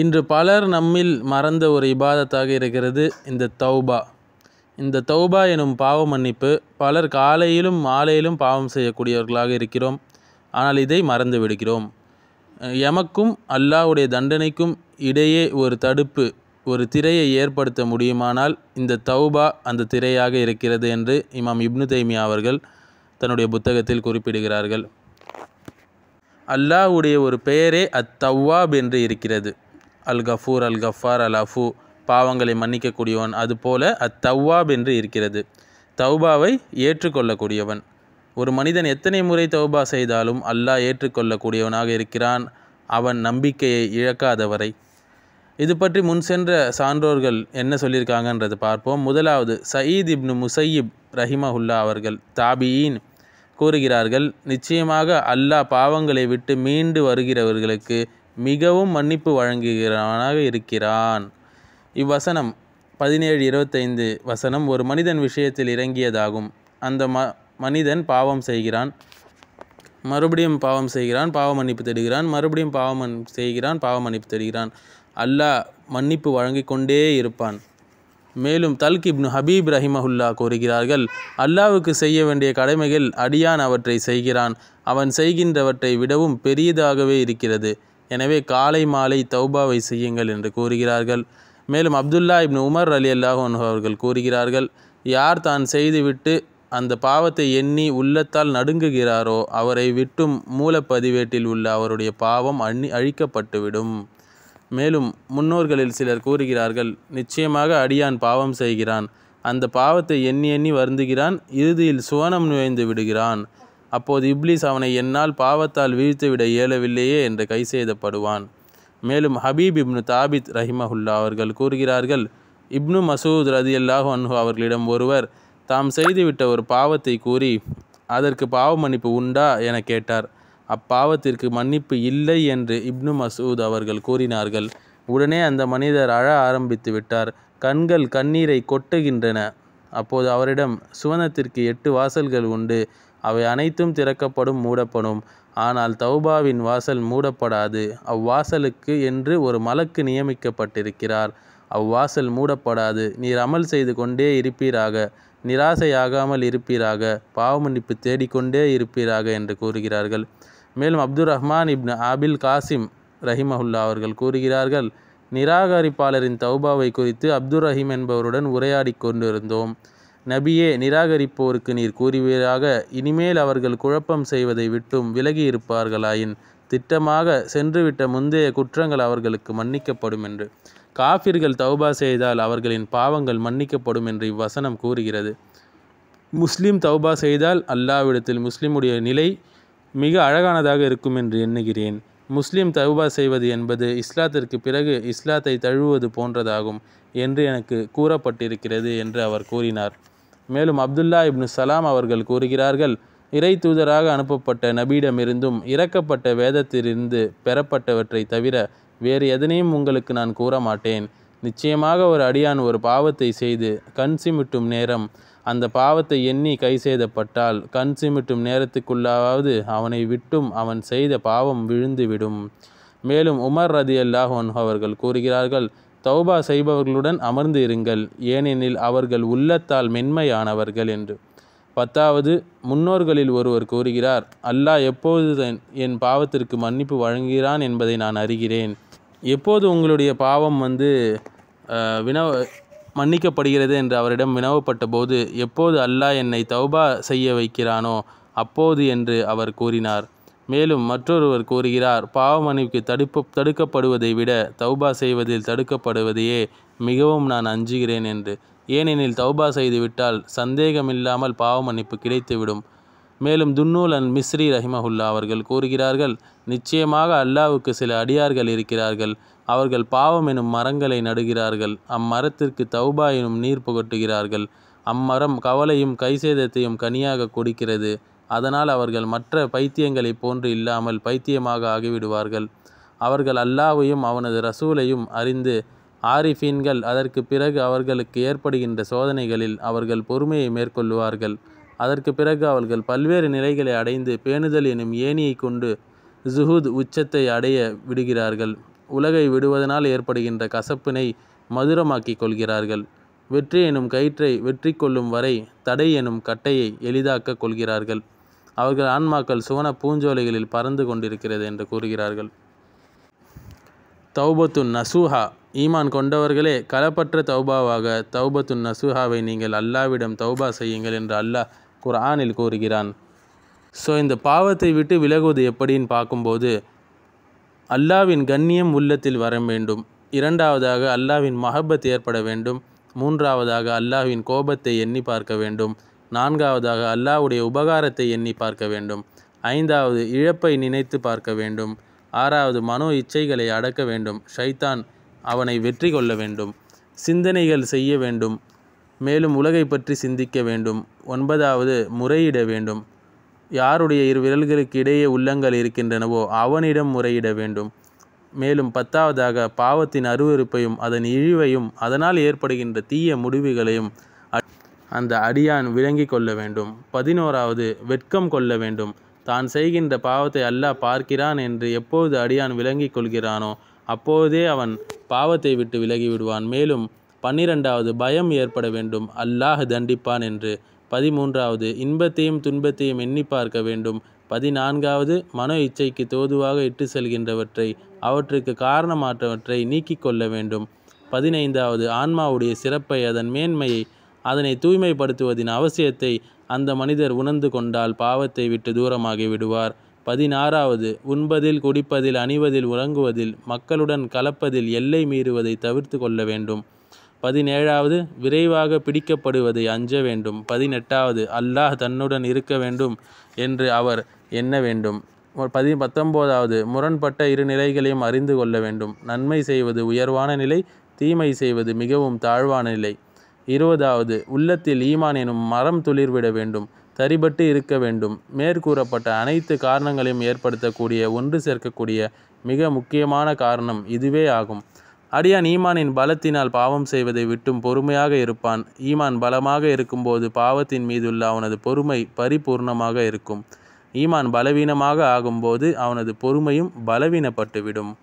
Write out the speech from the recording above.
இன்று பலர் நம்மில் மறந்த ஒரு இபாதத்தாக இருக்கிறது இந்த தௌபா இந்த தௌபா எனும் பாவ மன்னிப்பு பலர் காலையிலும் மாலையிலும் பாவம் செய்யக்கூடியவர்களாக இருக்கிறோம் ஆனால் இதை மறந்து விடுகிறோம் எமக்கும் அல்லாவுடைய தண்டனைக்கும் இடையே ஒரு தடுப்பு ஒரு திரையை ஏற்படுத்த முடியுமானால் இந்த தௌபா அந்த திரையாக இருக்கிறது என்று இமாம் இப்னு தைமியா அவர்கள் தன்னுடைய புத்தகத்தில் குறிப்பிடுகிறார்கள் அல்லாஹ்வுடைய ஒரு பெயரே அத்தவ்வாப் என்று இருக்கிறது அல் கஃபூர் அல் கஃபார் அல் அஃபு பாவங்களை மன்னிக்கக்கூடியவன் அதுபோல அத்தவ்வாப் என்று இருக்கிறது தௌபாவை ஏற்றுக்கொள்ளக்கூடியவன் ஒரு மனிதன் எத்தனை முறை தௌபா செய்தாலும் அல்லாஹ் ஏற்றுக்கொள்ளக்கூடியவனாக இருக்கிறான் அவன் நம்பிக்கையை இழக்காதவரை இது பற்றி முன் சென்ற சான்றோர்கள் என்ன சொல்லியிருக்காங்கன்றது பார்ப்போம் முதலாவது சயீத் இப்னு முசையீப் ரஹிமஹுல்லா அவர்கள் தாபியின் கூறுகிறார்கள் நிச்சயமாக அல்லாஹ் பாவங்களை விட்டு மீண்டு வருகிறவர்களுக்கு மிகவும் மன்னிப்பு வழங்குகிறவனாக இருக்கிறான் இவ்வசனம் பதினேழு இருபத்தைந்து வசனம் ஒரு மனிதன் விஷயத்தில் இறங்கியதாகும் அந்த ம மனிதன் பாவம் செய்கிறான் மறுபடியும் பாவம் செய்கிறான் பாவ மன்னிப்பு தேடுகிறான் மறுபடியும் பாவம் செய்கிறான் பாவ மன்னிப்பு தேடுகிறான் அல்லாஹ் மன்னிப்பு வழங்கிக் கொண்டே இருப்பான் மேலும் தல்க் இப்னு ஹபீப் ரஹிமஹுல்லா கூறுகிறார்கள் அல்லாவுக்கு செய்ய வேண்டிய கடமைகள் அடியான் அவற்றை செய்கிறான் அவன் செய்கின்றவற்றை விடவும் பெரியதாகவே இருக்கிறது எனவே காலை மாலை தௌபாவை செய்யுங்கள் என்று கூறுகிறார்கள் மேலும் அப்துல்லா இப்னு உமர் அலி அல்லாஹன் அவர்கள் கூறுகிறார்கள் யார் தான் செய்துவிட்டு அந்த பாவத்தை எண்ணி உள்ளத்தால் நடுங்குகிறாரோ அவரை விட்டும் மூலப்பதிவேட்டில் உள்ள அவருடைய பாவம் அண்ணி அழிக்கப்பட்டுவிடும் மேலும் முன்னோர்களில் சிலர் கூறுகிறார்கள் நிச்சயமாக அடியான் பாவம் செய்கிறான் அந்த பாவத்தை எண்ணி எண்ணி வருந்துகிறான் இறுதியில் சுவனம் நுழைந்து விடுகிறான் அப்போது இப்ளிஸ் அவனை என்னால் பாவத்தால் வீழ்த்துவிட இயலவில்லையே என்று கை செய்தப்படுவான் மேலும் ஹபீப் இப்னு தாபித் ரஹிமஹுல்லா அவர்கள் கூறுகிறார்கள் இப்னு மசூத் ரதி அல்லாஹு அன்ஹு அவர்களிடம் ஒருவர் தாம் செய்துவிட்ட ஒரு பாவத்தை கூறி அதற்கு பாவ மன்னிப்பு உண்டா என கேட்டார் அப்பாவத்திற்கு மன்னிப்பு இல்லை என்று இப்னு மசூத் அவர்கள் கூறினார்கள் உடனே அந்த மனிதர் அழ ஆரம்பித்து விட்டார் கண்கள் கண்ணீரை கொட்டுகின்றன அப்போது அவரிடம் சுவனத்திற்கு எட்டு வாசல்கள் உண்டு அவை அனைத்தும் திறக்கப்படும் மூடப்படும் ஆனால் தௌபாவின் வாசல் மூடப்படாது அவ்வாசலுக்கு என்று ஒரு மலக்கு நியமிக்கப்பட்டிருக்கிறார் அவ்வாசல் மூடப்படாது நீர் அமல் செய்து கொண்டே இருப்பீராக நிராசையாகாமல் இருப்பீராக பாவமன்னிப்பு தேடிக்கொண்டே இருப்பீராக என்று கூறுகிறார்கள் மேலும் Abdul Rahman ibn Abil Qasim ரஹிமஹுல்லா அவர்கள் கூறுகிறார்கள் நிராகரிப்பாளரின் தௌபாவை குறித்து அப்துல் ரஹீம் என்பவருடன் உரையாடி கொண்டிருந்தோம் நபியே நிராகரிப்போருக்கு நீர் கூறுவீராக இனிமேல் அவர்கள் குழப்பம் செய்வதை விட்டும் விலகி இருப்பார்களாயின் திட்டமாக சென்றுவிட்ட முந்தைய குற்றங்கள் அவர்களுக்கு மன்னிக்கப்படும் என்று காஃபிர்கள் தௌபா செய்தால் அவர்களின் பாவங்கள் மன்னிக்கப்படும் என்று இவ்வசனம் கூறுகிறது முஸ்லீம் தௌபா செய்தால் அல்லாவிடத்தில் முஸ்லிமுடைய நிலை மிக அழகானதாக இருக்கும் என்று எண்ணுகிறேன் முஸ்லீம் தௌபா செய்வது என்பது இஸ்லாத்திற்கு பிறகு இஸ்லாத்தை தழுவது போன்றதாகும் என்று எனக்கு கூறப்பட்டிருக்கிறது என்று அவர் கூறினார் மேலும் அப்துல்லா இப்னு சலாம் அவர்கள் கூறுகிறார்கள் இறை தூதராக அனுப்பப்பட்ட நபியிடமிருந்தும் இறக்கப்பட்ட வேதத்திலிருந்து பெறப்பட்டவற்றை தவிர வேறு எதனையும் உங்களுக்கு நான் கூற மாட்டேன் நிச்சயமாக ஒரு அடியான் ஒரு பாவத்தை செய்து கண் சிமிட்டும் நேரம் அந்த பாவத்தை எண்ணி கை செய்தப்பட்டால் கண் சிமிட்டும் நேரத்துக்குள்ளாவது அவனை விட்டும் அவன் செய்த பாவம் விழுந்துவிடும் மேலும் உமர் ரதி அல்லாஹ் அவர்கள் கூறுகிறார்கள் தௌபா செய்பவர்களுடன் அமர்ந்து இருங்கள் ஏனெனில் அவர்கள் உள்ளத்தால் மென்மையானவர்கள் என்று பத்தாவது முன்னோர்களில் ஒருவர் கூறுகிறார் அல்லாஹ் எப்போது என் பாவத்திற்கு மன்னிப்பு வழங்குகிறான் என்பதை நான் அறிகிறேன் எப்போது உங்களுடைய பாவம் வந்து வினவ மன்னிக்கப்படுகிறது என்று அவரிடம் வினவப்பட்ட போது எப்போது அல்லாஹ் என்னை தௌபா செய்ய வைக்கிறானோ அப்போது என்று அவர் கூறினார் மேலும் மற்றொருவர் கூறுகிறார் பாவமன்னிப்பு தடுப்பு தடுக்கப்படுவதை விட தௌபா செய்வதில் தடுக்கப்படுவதையே மிகவும் நான் அஞ்சுகிறேன் என்று ஏனெனில் தௌபா செய்துவிட்டால் சந்தேகமில்லாமல் பாவ மன்னிப்பு கிடைத்துவிடும் மேலும் துன்னூலன் மிஸ்ரி ரஹிமஹுல்லா அவர்கள் கூறுகிறார்கள் நிச்சயமாக அல்லாவுக்கு சில அடியார்கள் இருக்கிறார்கள் அவர்கள் பாவம் எனும் மரங்களை நடுகிறார்கள் அம்மரத்திற்கு தௌபா எனும் நீர் புகட்டுகிறார்கள் அம்மரம் கவலையும் கைசேதத்தையும் கனியாக கொடுக்கிறது அதனால் அவர்கள் மற்ற பைத்தியங்களைப் போன்று இல்லாமல் பைத்தியமாக ஆகிவிடுவார்கள் அவர்கள் அல்லாவையும் அவனது ரசூலையும் அறிந்து ஆரிஃபீன்கள் அதற்கு பிறகு அவர்களுக்கு ஏற்படுகின்ற சோதனைகளில் அவர்கள் பொறுமையை மேற்கொள்ளுவார்கள் அதற்கு பிறகு அவர்கள் பல்வேறு நிலைகளை அடைந்து பேணுதல் எனும் ஏணியை கொண்டு ஜுஹூத் உச்சத்தை அடைய விடுகிறார்கள் உலகை விடுவதனால் ஏற்படுகின்ற கசப்பினை மதுரமாக்கி கொள்கிறார்கள் வெற்றி எனும் கயிற்றை வெற்றி கொள்ளும் வரை தடை எனும் கட்டையை எளிதாக்க கொள்கிறார்கள் அவர்கள் ஆன்மாக்கள் சுவன பூஞ்சோலைகளில் பறந்து கொண்டிருக்கிறது என்று கூறுகிறார்கள் தௌபத்துன் நசூஹா ஈமான் கொண்டவர்களே களப்பற்ற தௌபாவாக தௌபத்துன் நசூஹாவை நீங்கள் அல்லாவிடம் தௌபா செய்யுங்கள் என்று அல்லாஹ் குர்ஆனில் கூறுகிறான் ஸோ இந்த பாவத்தை விட்டு விலகுவது எப்படின்னு பார்க்கும்போது அல்லாவின் கண்ணியம் உள்ளத்தில் வர வேண்டும் இரண்டாவதாக அல்லாவின் மஹபத் ஏற்பட வேண்டும் மூன்றாவதாக அல்லாவின் கோபத்தை எண்ணி பார்க்க வேண்டும் நான்காவதாக அல்லாவுடைய உபகாரத்தை எண்ணி பார்க்க வேண்டும் ஐந்தாவது இழப்பை நினைத்து பார்க்க வேண்டும் ஆறாவது மனோ இச்சைகளை அடக்க வேண்டும் ஷைத்தான் அவனை வெற்றி கொள்ள வேண்டும் சிந்தனைகள் செய்ய வேண்டும் மேலும் உலகை பற்றி சிந்திக்க வேண்டும் ஒன்பதாவது முறையிட வேண்டும் யாருடைய இரு விரல்களுக்கு இடையே உள்ளங்கள் இருக்கின்றனவோ அவனிடம் முறையிட வேண்டும் மேலும் பத்தாவதாக பாவத்தின் அருவறுப்பையும் அதன் இழிவையும் அதனால் ஏற்படுகின்ற தீய முடிவுகளையும் அந்த அடியான் விளங்கி கொள்ள வேண்டும் பதினோராவது வெட்கம் கொள்ள வேண்டும் தான் செய்கின்ற பாவத்தை அல்லாஹ் பார்க்கிறான் என்று எப்போது அடியான் விளங்கி கொள்கிறானோ அப்போதே அவன் பாவத்தை விட்டு விலகி விடுவான் மேலும் பன்னிரெண்டாவது பயம் ஏற்பட வேண்டும் அல்லாஹ் தண்டிப்பான் என்று பதிமூன்றாவது இன்பத்தையும் துன்பத்தையும் எண்ணி பார்க்க வேண்டும் பதினான்காவது மன இச்சைக்கு தோதுவாக இட்டு செல்கின்றவற்றை அவற்றுக்கு காரணமாற்றவற்றை நீக்கிக் கொள்ள வேண்டும் பதினைந்தாவது ஆன்மாவுடைய சிறப்பை அதன் மேன்மையை அதனை தூய்மைப்படுத்துவதின் அவசியத்தை அந்த மனிதர் உணர்ந்து கொண்டால் பாவத்தை விட்டு தூரமாகி விடுவார் பதினாறாவது உண்பதில் குடிப்பதில் அணிவதில் உறங்குவதில் மக்களுடன் கலப்பதில் எல்லை மீறுவதை தவிர்த்து கொள்ள வேண்டும் பதினேழாவது விரைவாக பிடிக்கப்படுவதை அஞ்ச வேண்டும் பதினெட்டாவது அல்லாஹ் தன்னுடன் இருக்க வேண்டும் என்று அவர் எண்ண வேண்டும் பதி பத்தொம்போதாவது முரண்பட்ட இரு நிலைகளையும் அறிந்து கொள்ள வேண்டும் நன்மை செய்வது உயர்வான நிலை தீமை செய்வது மிகவும் தாழ்வான நிலை இருபதாவது உள்ளத்தில் ஈமான் எனும் மரம் துளிர்விட வேண்டும் தரிபட்டு இருக்க வேண்டும் மேற்கூறப்பட்ட அனைத்து காரணங்களையும் ஏற்படுத்தக்கூடிய ஒன்று சேர்க்கக்கூடிய மிக முக்கியமான காரணம் இதுவே ஆகும் அடியான் ஈமானின் பலத்தினால் பாவம் செய்வதை விட்டும் பொறுமையாக இருப்பான் ஈமான் பலமாக இருக்கும்போது பாவத்தின் மீதுள்ள அவனது பொறுமை பரிபூர்ணமாக இருக்கும் ஈமான் பலவீனமாக ஆகும்போது அவனது பொறுமையும் பலவீனப்பட்டுவிடும்